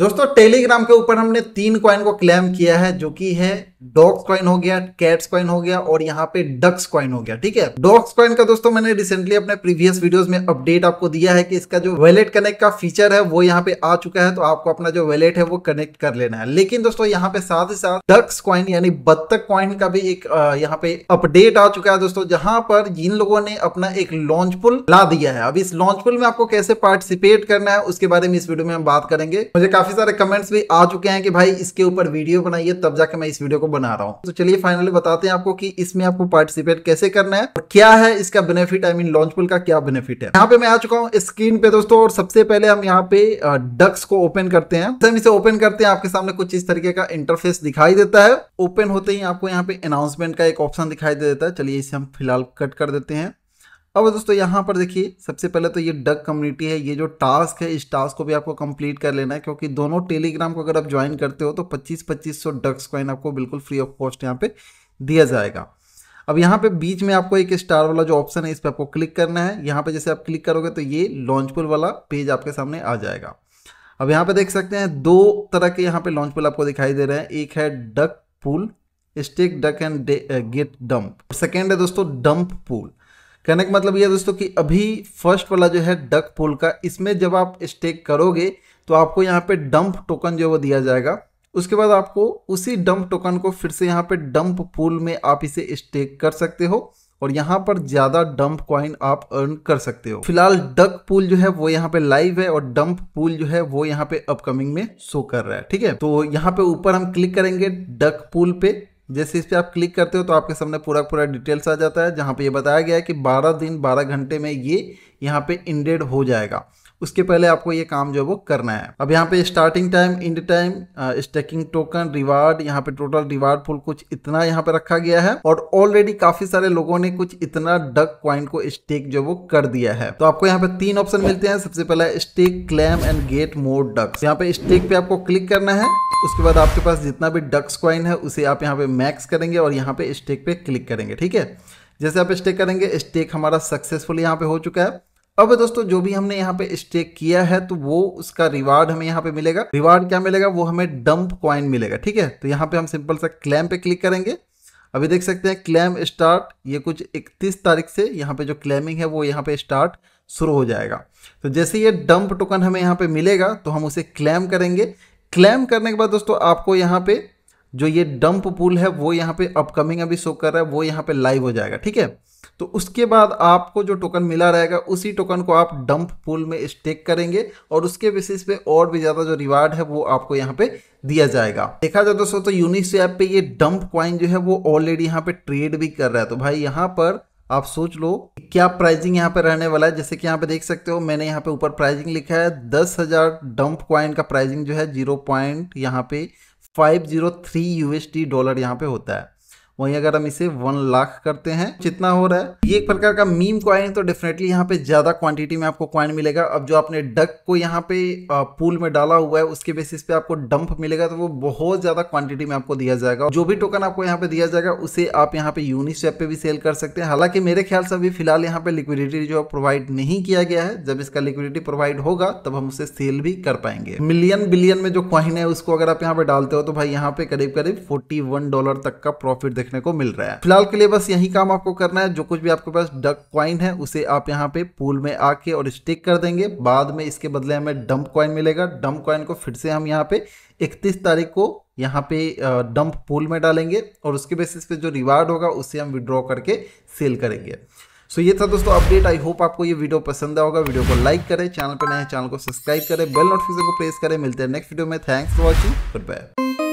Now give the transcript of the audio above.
दोस्तों टेलीग्राम के ऊपर हमने तीन क्वाइन को क्लेम किया है जो कि है डॉग्स क्वाइन हो गया कैट्स क्वाइन हो गया और यहाँ पे डक्स क्वाइन हो गया ठीक है डॉग्स क्वाइन का दोस्तों मैंने रिसेंटली अपने प्रीवियस वीडियोस में अपडेट आपको दिया है कि इसका जो वैलेट कनेक्ट का फीचर है वो यहाँ पे आ चुका है तो आपको अपना जो वैलेट है वो कनेक्ट कर लेना है लेकिन दोस्तों यहाँ पे साथ ही साथ डक्स क्वाइन यानी बत्तक क्वाइन का भी एक यहाँ पे अपडेट आ चुका है दोस्तों जहां पर जिन लोगों ने अपना एक लॉन्च पुल ला दिया है अब इस लॉन्च पुल में आपको कैसे पार्टिसिपेट करना है उसके बारे में इस वीडियो में हम बात करेंगे मुझे काफी सारे कमेंट्स भी आ चुके हैं कि भाई इसके ऊपर वीडियो बनाइए तब जाके मैं इस वीडियो को बना रहा हूँ तो चलिए फाइनली बताते हैं आपको कि इसमें आपको पार्टिसिपेट कैसे करना है और क्या है इसका benefit I mean launch pool का क्या बेनिफिट है यहाँ पे मैं आ चुका हूँ स्क्रीन पे दोस्तों और सबसे पहले हम यहाँ पे डक्स को ओपन करते हैं हम इसे ओपन करते हैं आपके सामने कुछ इस तरीके का इंटरफेस दिखाई देता है ओपन होते ही आपको यहाँ पे अनाउंसमेंट का एक ऑप्शन दिखाई देता है चलिए इसे हम फिलहाल कट कर देते हैं अब दोस्तों यहाँ पर देखिए सबसे पहले तो ये डक कम्युनिटी है ये जो टास्क है इस टास्क को भी आपको कंप्लीट कर लेना है क्योंकि दोनों टेलीग्राम को अगर आप ज्वाइन करते हो तो 25-2500 सौ डग्स कॉइन आपको बिल्कुल फ्री ऑफ कॉस्ट यहाँ पे दिया जाएगा अब यहाँ पे बीच में आपको एक स्टार वाला जो ऑप्शन है इस पर आपको क्लिक करना है यहाँ पे जैसे आप क्लिक करोगे तो ये लॉन्चपुल वाला पेज आपके सामने आ जाएगा अब यहाँ पे देख सकते हैं दो तरह के यहाँ पे लॉन्चपुल आपको दिखाई दे रहे हैं एक है duck pool stake duck and get dump second है दोस्तों डंप पुल कहने का मतलब ये दोस्तों कि अभी फर्स्ट वाला जो है डक पुल का इसमें जब आप स्टेक करोगे तो आपको यहाँ पे डंप टोकन जो वो दिया जाएगा उसके बाद आपको उसी डंप टोकन को फिर से यहाँ पे डंप पूल में आप इसे स्टेक कर सकते हो और यहाँ पर ज़्यादा डंप कॉइन आप अर्न कर सकते हो फिलहाल डक पूल जो है वो यहाँ पे लाइव है और डंप पूल जो है वो यहाँ पे अपकमिंग में शो कर रहा है ठीक है तो यहाँ पे ऊपर हम क्लिक करेंगे डक पूल पे जैसे इस पर आप क्लिक करते हो तो आपके सामने पूरा पूरा डिटेल्स आ जाता है जहाँ पे ये बताया गया है कि 12 दिन 12 घंटे में ये यहाँ पे इंडेड हो जाएगा उसके पहले आपको ये काम जो है वो करना है अब यहाँ पे starting time end time staking token reward यहाँ पे टोटल रिवार्ड फुल कुछ इतना यहाँ पे रखा गया है और ऑलरेडी काफी सारे लोगों ने कुछ इतना डक क्वाइन को स्टेक जो वो कर दिया है तो आपको यहाँ पे तीन ऑप्शन मिलते हैं सबसे पहले stake claim and get more duck यहाँ पे स्टेक पे आपको क्लिक करना है उसके बाद आपके पास जितना भी डक्स क्वाइन है उसे आप यहाँ पे मैक्स करेंगे और यहाँ पे स्टेक पे क्लिक करेंगे ठीक है जैसे आप स्टेक करेंगे स्टेक हमारा सक्सेसफुल यहाँ पे हो चुका है अब दोस्तों जो भी हमने यहाँ पे स्टेक किया है तो वो उसका रिवार्ड हमें यहाँ पे मिलेगा रिवार्ड क्या मिलेगा वो हमें डंप क्वाइन मिलेगा ठीक है तो यहाँ पे हम सिंपल सा क्लैम पे क्लिक करेंगे अभी देख सकते हैं क्लैम स्टार्ट ये कुछ 31 तारीख से यहाँ पे जो क्लैमिंग है वो यहाँ पे स्टार्ट शुरू हो जाएगा तो जैसे ये डंप टोकन हमें यहाँ पे मिलेगा तो हम उसे क्लैम करेंगे क्लैम करने के बाद दोस्तों आपको यहाँ पे जो ये डंप पूल है वो यहाँ पे अपकमिंग अभी शो कर रहा है वो यहाँ पे लाइव हो जाएगा ठीक है तो उसके बाद आपको जो टोकन मिला रहेगा उसी टोकन को आप डंप पूल में स्टेक करेंगे और उसके बेसिस पे और भी ज़्यादा जो रिवार्ड है वो आपको यहाँ पे दिया जाएगा देखा जाए दोस्तों तो यूनिस पे ये डंप क्वाइन जो है वो ऑलरेडी यहाँ पे ट्रेड भी कर रहा है तो भाई यहाँ पर आप सोच लो क्या प्राइजिंग यहाँ पे रहने वाला है जैसे कि यहाँ पे देख सकते हो मैंने यहाँ पे ऊपर प्राइजिंग लिखा है दस हज़ार डंप क्वाइन का प्राइजिंग जो है जीरो पॉइंट यहाँ पे five zero three USD dollar यहाँ पे होता है वहीं अगर हम इसे वन लाख करते हैं जितना हो रहा है ये एक प्रकार का मीम कॉइन है तो डेफिनेटली यहाँ पे ज़्यादा क्वांटिटी में आपको क्वाइन मिलेगा अब जो आपने डक को यहाँ पे पूल में डाला हुआ है उसके बेसिस पे आपको डंप मिलेगा तो वो बहुत ज़्यादा क्वांटिटी में आपको दिया जाएगा जो भी टोकन आपको यहाँ पे दिया जाएगा उसे आप यहाँ पे यूनिसेफ पे भी सेल कर सकते हैं हालांकि मेरे ख्याल से अभी फिलहाल यहाँ पे लिक्विडिटी जो प्रोवाइड नहीं किया गया है जब इसका लिक्विडिटी प्रोवाइड होगा तब हम उसे सेल भी कर पाएंगे मिलियन बिलियन में जो क्वाइन है उसको अगर आप यहाँ पे डालते हो तो भाई यहाँ पे करीब करीब फोर्टी डॉलर तक का प्रॉफिट देखने को मिल रहा है फिलहाल के लिए बस यही काम आपको करना है जो कुछ भी आपके पास डक क्वाइन है उसे आप यहाँ पे पूल में आके और स्टिक कर देंगे बाद में इसके बदले हमें डम्प क्वाइन मिलेगा डम्प क्वाइन को फिर से हम यहाँ पे इकतीस तारीख को यहाँ पे डंप पूल में डालेंगे और उसके बेसिस पे जो रिवार्ड होगा उसे हम विड्रॉ करके सेल करेंगे सो so, ये था दोस्तों अपडेट आई होप आपको ये वीडियो पसंद आया होगा वीडियो को लाइक करें चैनल पर नए चैनल को सब्सक्राइब करें बेल नोटिफिकेशन को प्रेस करें मिलते हैं नेक्स्ट वीडियो में thanks for watching good bye